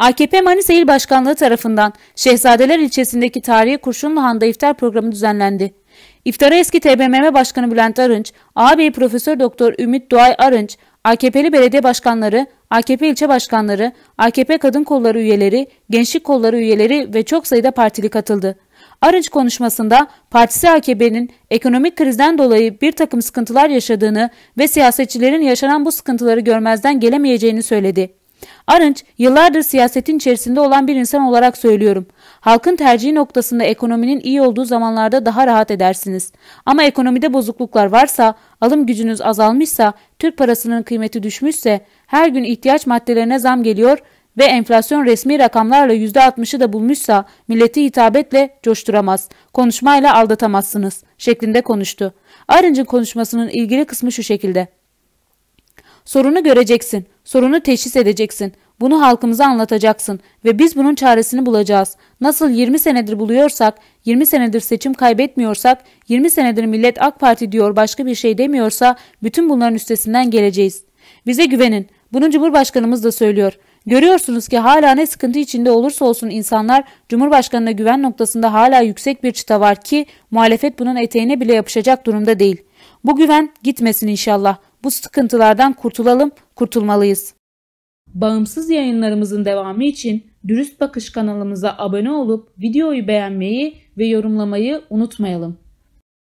AKP Manisa İl Başkanlığı tarafından Şehzadeler ilçesindeki Tarihi Kurşunlu Han'da iftar programı düzenlendi. İftara eski TBMM Başkanı Bülent Arınç, ağabeyi Profesör Doktor Ümit Doğay Arınç, AKP'li belediye başkanları, AKP ilçe başkanları, AKP kadın kolları üyeleri, gençlik kolları üyeleri ve çok sayıda partili katıldı. Arınç konuşmasında partisi AKP'nin ekonomik krizden dolayı bir takım sıkıntılar yaşadığını ve siyasetçilerin yaşanan bu sıkıntıları görmezden gelemeyeceğini söyledi. Arınç, yıllardır siyasetin içerisinde olan bir insan olarak söylüyorum. Halkın tercihi noktasında ekonominin iyi olduğu zamanlarda daha rahat edersiniz. Ama ekonomide bozukluklar varsa, alım gücünüz azalmışsa, Türk parasının kıymeti düşmüşse, her gün ihtiyaç maddelerine zam geliyor ve enflasyon resmi rakamlarla %60'ı da bulmuşsa milleti hitabetle coşturamaz, konuşmayla aldatamazsınız şeklinde konuştu. Arınç'ın konuşmasının ilgili kısmı şu şekilde. Sorunu göreceksin. Sorunu teşhis edeceksin. Bunu halkımıza anlatacaksın ve biz bunun çaresini bulacağız. Nasıl 20 senedir buluyorsak, 20 senedir seçim kaybetmiyorsak, 20 senedir millet AK Parti diyor başka bir şey demiyorsa bütün bunların üstesinden geleceğiz. Bize güvenin. Bunu Cumhurbaşkanımız da söylüyor. Görüyorsunuz ki hala ne sıkıntı içinde olursa olsun insanlar Cumhurbaşkanına güven noktasında hala yüksek bir çıta var ki muhalefet bunun eteğine bile yapışacak durumda değil. Bu güven gitmesin inşallah. Bu sıkıntılardan kurtulalım, kurtulmalıyız. Bağımsız yayınlarımızın devamı için Dürüst Bakış kanalımıza abone olup videoyu beğenmeyi ve yorumlamayı unutmayalım.